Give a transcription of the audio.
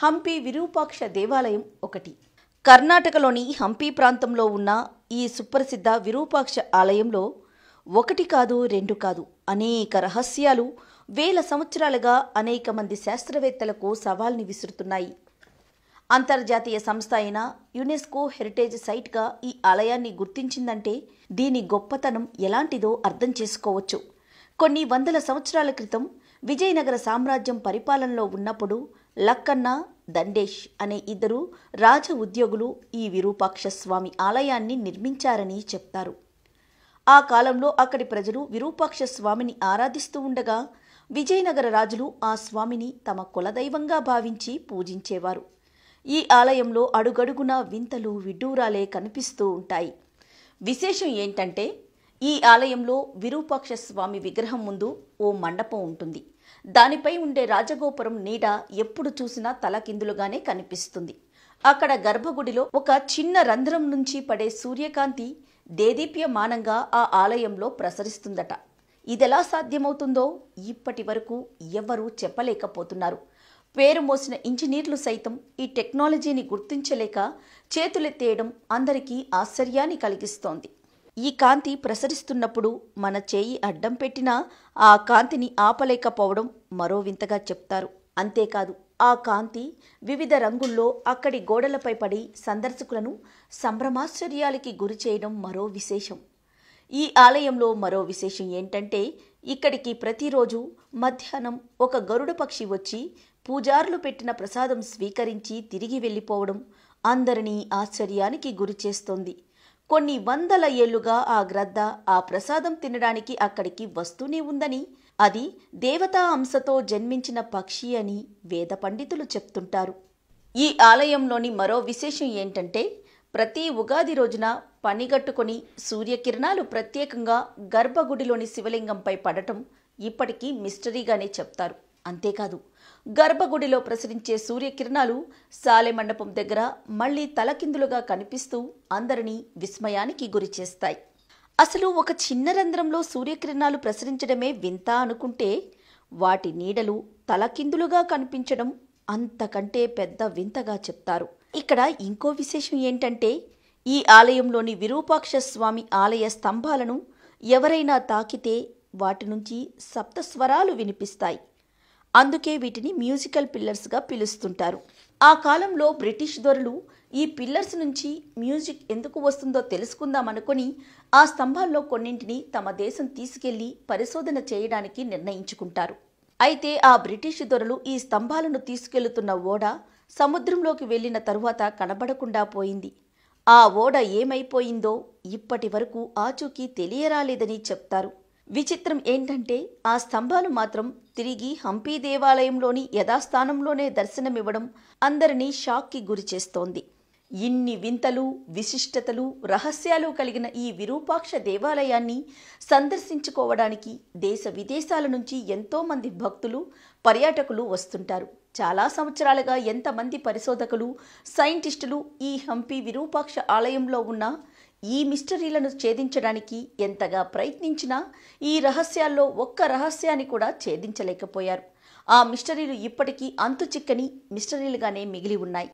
హంపి విరూపాక్ష దేవాలయం ఒకటి కర్ణాటకలోని హంపి ప్రాంతంలో ఉన్న ఈ సుప్రసిద్ధ విరూపాక్ష ఆలయంలో ఒకటి కాదు రెండు కాదు అనేక రహస్యాలు వేల సంవత్సరాలుగా అనేక మంది శాస్త్రవేత్తలకు సవాల్ని విసురుతున్నాయి అంతర్జాతీయ సంస్థ అయిన యునెస్కో హెరిటేజ్ సైట్గా ఈ ఆలయాన్ని గుర్తించిందంటే దీని గొప్పతనం ఎలాంటిదో అర్థం చేసుకోవచ్చు కొన్ని వందల సంవత్సరాల క్రితం విజయనగర సామ్రాజ్యం పరిపాలనలో ఉన్నప్పుడు లక్కన్న దండేష్ అనే ఇద్దరు రాజ ఉద్యోగులు ఈ విరూపాక్ష స్వామి ఆలయాన్ని నిర్మించారని చెప్తారు ఆ కాలంలో అక్కడి ప్రజలు విరూపాక్ష స్వామిని ఆరాధిస్తూ ఉండగా విజయనగర రాజులు ఆ స్వామిని తమ కులదైవంగా భావించి పూజించేవారు ఈ ఆలయంలో అడుగడుగున వింతలు విడ్డూరాలే కనిపిస్తూ ఉంటాయి విశేషం ఏంటంటే ఈ ఆలయంలో విరూపాక్ష స్వామి విగ్రహం ముందు ఓ మండపం ఉంటుంది దానిపై ఉండే రాజగోపురం నీడ ఎప్పుడు చూసినా తలకిందులుగానే కనిపిస్తుంది అక్కడ గర్భగుడిలో ఒక చిన్న రంధ్రం నుంచి పడే సూర్యకాంతి దేదీప్యమానంగా ఆ ఆలయంలో ప్రసరిస్తుందట ఇదెలా సాధ్యమవుతుందో ఇప్పటి వరకు ఎవ్వరూ చెప్పలేకపోతున్నారు పేరు మోసిన ఇంజనీర్లు సైతం ఈ టెక్నాలజీని గుర్తించలేక చేతులెత్తేయడం అందరికీ ఆశ్చర్యాన్ని కలిగిస్తోంది ఈ కాంతి ప్రసరిస్తున్నప్పుడు మన చేయి అడ్డం పెట్టినా ఆ కాంతిని ఆపలేకపోవడం మరో వింతగా చెప్తారు అంతేకాదు ఆ కాంతి వివిధ రంగుల్లో అక్కడి గోడలపై పడి సందర్శకులను సంభ్రమాశ్చర్యాలకి గురి చేయడం మరో విశేషం ఈ ఆలయంలో మరో విశేషం ఏంటంటే ఇక్కడికి ప్రతిరోజు మధ్యాహ్నం ఒక గరుడ పక్షి వచ్చి పూజారులు పెట్టిన ప్రసాదం స్వీకరించి తిరిగి వెళ్ళిపోవడం అందరినీ ఆశ్చర్యానికి గురి చేస్తోంది కొన్ని వందల ఏళ్లుగా ఆ గ్రద్ద ఆ ప్రసాదం తినడానికి అక్కడికి వస్తూనే ఉందని అది దేవతా అంశతో జన్మించిన పక్షి అని వేద పండితులు చెప్తుంటారు ఈ ఆలయంలోని మరో విశేషం ఏంటంటే ప్రతి ఉగాది రోజున పనిగట్టుకొని సూర్యకిరణాలు ప్రత్యేకంగా గర్భగుడిలోని శివలింగంపై పడటం ఇప్పటికీ మిస్టరీగానే చెప్తారు అంతేకాదు గర్భగుడిలో ప్రసరించే సూర్యకిరణాలు మండపం దగ్గర మళ్లీ తలకిందులుగా కనిపిస్తూ అందరినీ విస్మయానికి గురిచేస్తాయి అసలు ఒక చిన్న రంధ్రంలో సూర్యకిరణాలు ప్రసరించడమే వింత అనుకుంటే వాటి నీడలు తలకిందులుగా కనిపించడం అంతకంటే పెద్ద వింతగా చెప్తారు ఇక్కడ ఇంకో విశేషం ఏంటంటే ఈ ఆలయంలోని విరూపాక్ష స్వామి ఆలయ స్తంభాలను ఎవరైనా తాకితే వాటి నుంచి సప్తస్వరాలు వినిపిస్తాయి అందుకే వీటిని మ్యూజికల్ పిల్లర్స్గా పిలుస్తుంటారు ఆ కాలంలో బ్రిటిష్ దొరలు ఈ పిల్లర్స్ నుంచి మ్యూజిక్ ఎందుకు వస్తుందో తెలుసుకుందాం అనుకుని ఆ స్తంభాల్లో కొన్నింటిని తమ దేశం తీసుకెళ్లి పరిశోధన చేయడానికి నిర్ణయించుకుంటారు అయితే ఆ బ్రిటిష్ దొరలు ఈ స్తంభాలను తీసుకెళ్తున్న ఓడ సముద్రంలోకి వెళ్లిన తరువాత కనబడకుండా పోయింది ఆ ఓడ ఏమైపోయిందో ఇప్పటి వరకు ఆచూకీ తెలియరాలేదని చెప్తారు విచిత్రం ఏంటంటే ఆ స్తంభాలు మాత్రం తిరిగి హంపీ దేవాలయంలోని యథాస్థానంలోనే దర్శనమివ్వడం అందరినీ షాక్కి గురిచేస్తోంది ఇన్ని వింతలు విశిష్టతలు రహస్యాలు కలిగిన ఈ విరూపాక్ష దేవాలయాన్ని సందర్శించుకోవడానికి దేశ విదేశాల నుంచి ఎంతోమంది భక్తులు పర్యాటకులు వస్తుంటారు చాలా సంవత్సరాలుగా ఎంతమంది పరిశోధకులు సైంటిస్టులు ఈ హంపి విరూపాక్ష ఆలయంలో ఉన్న ఈ మిస్టరీలను ఛేదించడానికి ఎంతగా ప్రయత్నించినా ఈ రహస్యాల్లో ఒక్క రహస్యాన్ని కూడా ఛేదించలేకపోయారు ఆ మిస్టరీలు ఇప్పటికీ అంతు చిక్కని మిస్టరీలుగానే మిగిలి ఉన్నాయి